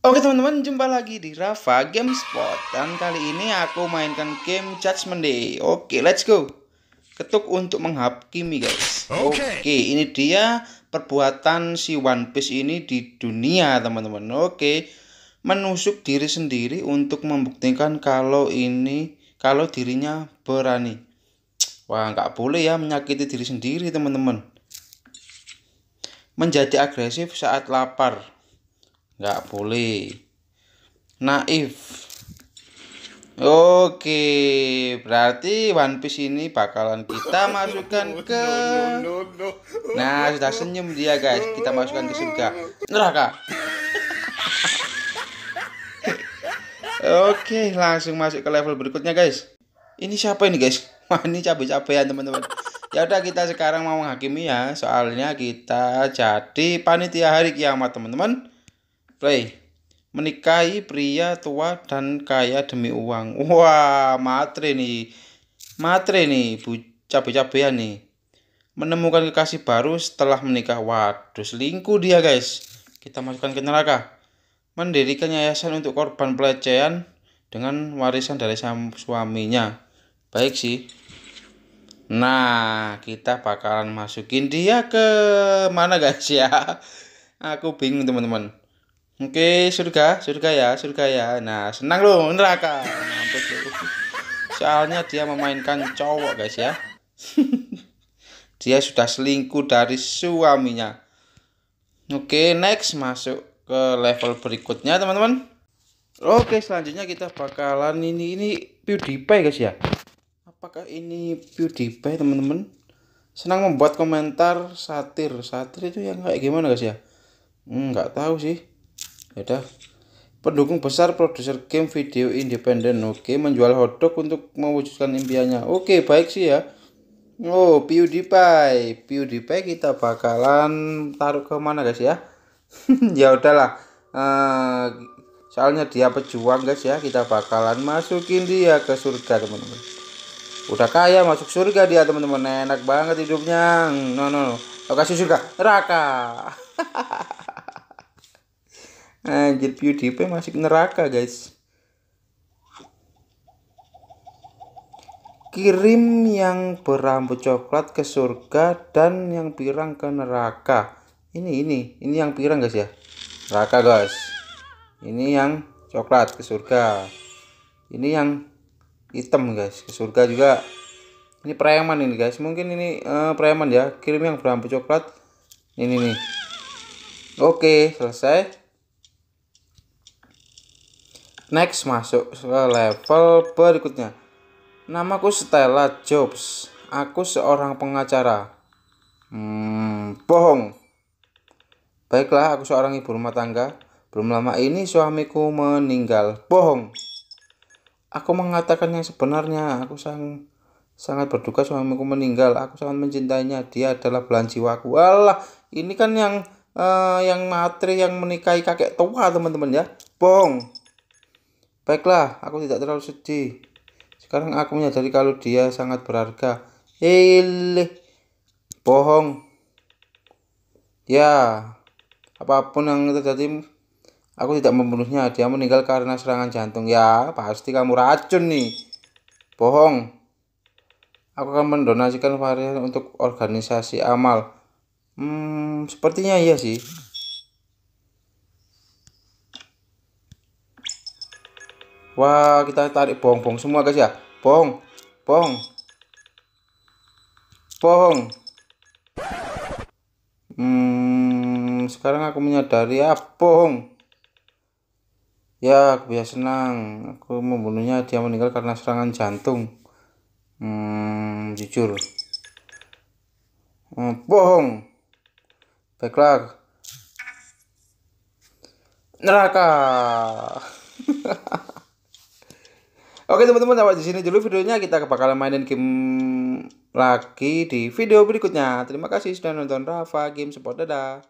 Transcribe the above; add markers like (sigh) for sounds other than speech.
Oke teman-teman, jumpa lagi di Rafa Gamespot Dan kali ini aku mainkan game Judgment Day Oke, let's go Ketuk untuk menghakimi guys Oke, ini dia perbuatan si One Piece ini di dunia teman-teman Oke, menusuk diri sendiri untuk membuktikan kalau ini Kalau dirinya berani Wah, nggak boleh ya menyakiti diri sendiri teman-teman Menjadi agresif saat lapar nggak boleh naif Oke, berarti One Piece ini bakalan kita (laughs) masukkan ke Nah, sudah senyum dia, guys. Kita masukkan ke surga neraka. Oke, langsung masuk ke level berikutnya, guys. Ini siapa ini, guys? (laughs) Wah, ini cabai teman-teman. Ya udah kita sekarang mau menghakimi ya, soalnya kita jadi panitia hari kiamat, teman-teman. Play. Menikahi pria tua dan kaya demi uang. Wah, matre nih. Matre nih, bu cabe-cabean nih. Menemukan kekasih baru setelah menikah. Waduh, selingkuh dia, guys. Kita masukkan ke neraka. Mendirikan yayasan untuk korban pelecehan dengan warisan dari suaminya. Baik sih. Nah, kita bakalan masukin dia ke mana guys ya? Aku bingung teman-teman. Oke, surga, surga ya, surga ya. Nah, senang loh neraka. Mampus Soalnya dia memainkan cowok, guys ya. (laughs) dia sudah selingkuh dari suaminya. Oke, next masuk ke level berikutnya, teman-teman. Oke, selanjutnya kita bakalan ini ini PewDiePie, guys ya. Apakah ini PewDiePie, teman-teman? Senang membuat komentar satir. Satir itu yang kayak gimana, guys ya? Enggak hmm, tahu sih ada Pendukung besar produser game video independen. Oke, menjual hotdog untuk mewujudkan impiannya. Oke, baik sih ya. Oh, PewDiePie. PewDiePie kita bakalan taruh ke mana guys ya? (laughs) ya udahlah. Uh, soalnya dia pejuang guys ya. Kita bakalan masukin dia ke surga, teman-teman. Udah kaya masuk surga dia, teman-teman. Enak banget hidupnya. Hmm, no, no, no. Lokasi surga, neraka. (laughs) Anjir PewDiePie masih neraka guys Kirim yang berambut coklat ke surga dan yang pirang ke neraka Ini ini ini yang pirang guys ya Neraka guys Ini yang coklat ke surga Ini yang hitam guys ke surga juga ini preman ini guys mungkin ini uh, preman ya kirim yang berambut coklat ini nih oke selesai Next masuk ke level berikutnya. Namaku Stella Jobs. Aku seorang pengacara. Hmm, bohong. Baiklah, aku seorang ibu rumah tangga. Belum lama ini suamiku meninggal. Bohong. Aku mengatakan yang sebenarnya. Aku sang sangat berduka suamiku meninggal. Aku sangat mencintainya. Dia adalah belahan jiwaku. Allah, ini kan yang uh, yang Matri yang menikahi kakek tua, teman-teman ya. Bohong. Baiklah, aku tidak terlalu sedih. Sekarang aku menyadari kalau dia sangat berharga. Ilih. Bohong. Ya, apapun yang terjadi, aku tidak membunuhnya. Dia meninggal karena serangan jantung. Ya, pasti kamu racun nih. Bohong. Aku akan mendonasikan varian untuk organisasi amal. Hmm, sepertinya iya sih. Wah, kita tarik bong-bong semua guys ya. Bong, bong, bong. Hmm, sekarang aku menyadari ya, bong. Ya, aku biasa senang. Aku membunuhnya dia meninggal karena serangan jantung. Hmm, jujur. Hmm, bohong. Baiklah. Neraka. (laughs) Oke teman-teman sampai di sini dulu videonya kita bakal mainin game lagi di video berikutnya. Terima kasih sudah nonton Rafa Game Support dadah.